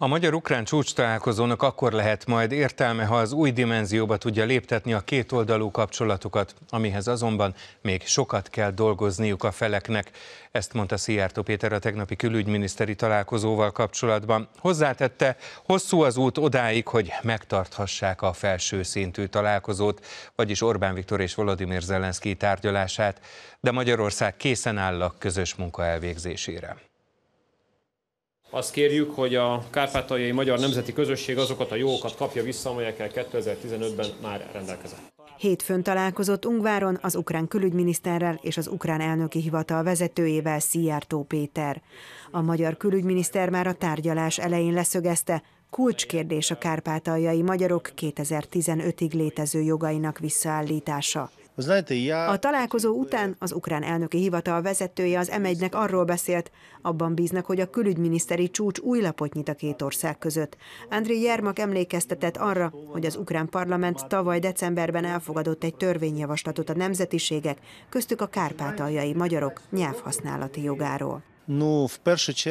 A magyar-ukrán csúcs találkozónak akkor lehet majd értelme, ha az új dimenzióba tudja léptetni a kétoldalú kapcsolatokat, amihez azonban még sokat kell dolgozniuk a feleknek. Ezt mondta Szijjártó Péter a tegnapi külügyminiszteri találkozóval kapcsolatban. Hozzátette, hosszú az út odáig, hogy megtarthassák a felső szintű találkozót, vagyis Orbán Viktor és Volodymyr Zelenszky tárgyalását, de Magyarország készen áll a közös munka elvégzésére. Azt kérjük, hogy a kárpátaljai magyar nemzeti közösség azokat a jókat kapja vissza, amelyekkel 2015-ben már rendelkezett. Hétfőn találkozott Ungváron az ukrán külügyminiszterrel és az ukrán elnöki hivatal vezetőjével Szijjártó Péter. A magyar külügyminiszter már a tárgyalás elején leszögezte, kulcskérdés a kárpátaljai magyarok 2015-ig létező jogainak visszaállítása. A találkozó után az ukrán elnöki hivatal vezetője az M1-nek arról beszélt, abban bíznak, hogy a külügyminiszteri csúcs új lapot nyit a két ország között. Andriy Jermak emlékeztetett arra, hogy az ukrán parlament tavaly decemberben elfogadott egy törvényjavaslatot a nemzetiségek, köztük a kárpátaljai magyarok nyelvhasználati jogáról.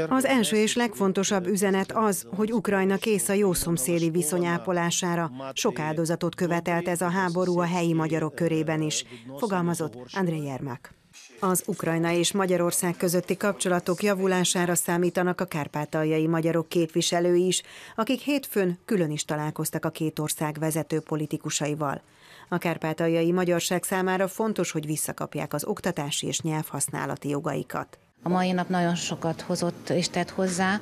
Az első és legfontosabb üzenet az, hogy Ukrajna kész a jó szomszédi viszonyápolására. Sok áldozatot követelt ez a háború a helyi magyarok körében is, fogalmazott Andrei Jermák. Az Ukrajna és Magyarország közötti kapcsolatok javulására számítanak a kárpátaljai magyarok képviselői is, akik hétfőn külön is találkoztak a két ország vezető politikusaival. A kárpátaljai magyarság számára fontos, hogy visszakapják az oktatási és nyelvhasználati jogaikat. A mai nap nagyon sokat hozott és tett hozzá,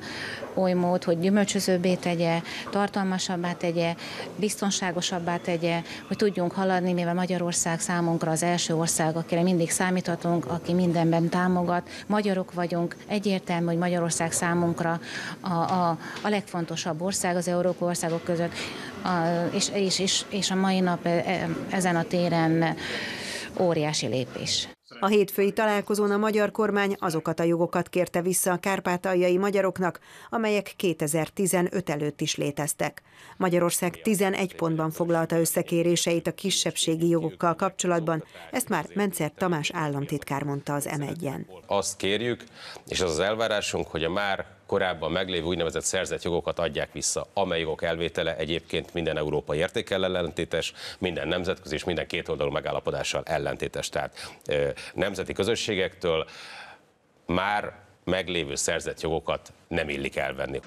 oly mód, hogy gyümölcsözőbbé tegye, tartalmasabbá tegye, biztonságosabbá tegye, hogy tudjunk haladni, mivel Magyarország számunkra az első ország, akire mindig számíthatunk, aki mindenben támogat. Magyarok vagyunk, egyértelmű, hogy Magyarország számunkra a, a, a legfontosabb ország az Európa országok között, a, és, és, és, és a mai nap e, e, ezen a téren óriási lépés. A hétfői találkozón a magyar kormány azokat a jogokat kérte vissza a kárpátaljai magyaroknak, amelyek 2015 előtt is léteztek. Magyarország 11 pontban foglalta összekéréseit a kisebbségi jogokkal kapcsolatban, ezt már Mencer Tamás államtitkár mondta az m en Azt kérjük, és az az elvárásunk, hogy a már korábban meglévő úgynevezett szerzett jogokat adják vissza, amely jogok elvétele egyébként minden európai értékkel ellentétes, minden nemzetközi és minden kétoldalú megállapodással ellentétes. Tehát nemzeti közösségektől már meglévő szerzett jogokat nem illik elvenni.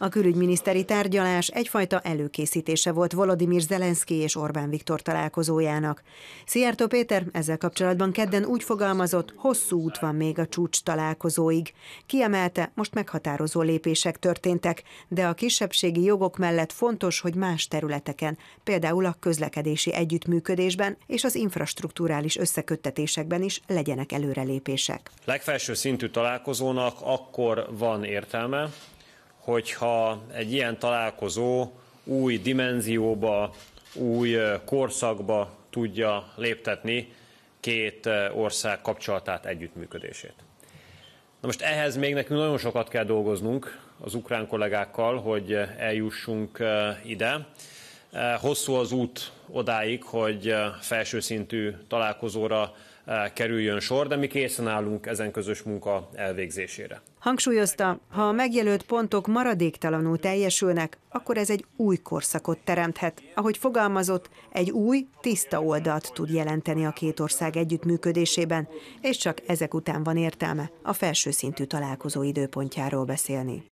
A külügyminiszteri tárgyalás egyfajta előkészítése volt Volodymyr Zelenszky és Orbán Viktor találkozójának. Szijjártó Péter ezzel kapcsolatban kedden úgy fogalmazott, hosszú út van még a csúcs találkozóig. Kiemelte, most meghatározó lépések történtek, de a kisebbségi jogok mellett fontos, hogy más területeken, például a közlekedési együttműködésben és az infrastruktúrális összeköttetésekben is legyenek előrelépések. Legfelső szintű találkozónak akkor van értelme, hogyha egy ilyen találkozó új dimenzióba, új korszakba tudja léptetni két ország kapcsolatát, együttműködését. Na most ehhez még nekünk nagyon sokat kell dolgoznunk az ukrán kollégákkal, hogy eljussunk ide. Eh, hosszú az út odáig, hogy eh, felső szintű találkozóra eh, kerüljön sor, de mi készen állunk ezen közös munka elvégzésére. Hangsúlyozta, ha a megjelölt pontok maradéktalanul teljesülnek, akkor ez egy új korszakot teremthet. Ahogy fogalmazott, egy új, tiszta oldalt tud jelenteni a két ország együttműködésében, és csak ezek után van értelme a felső szintű találkozó időpontjáról beszélni.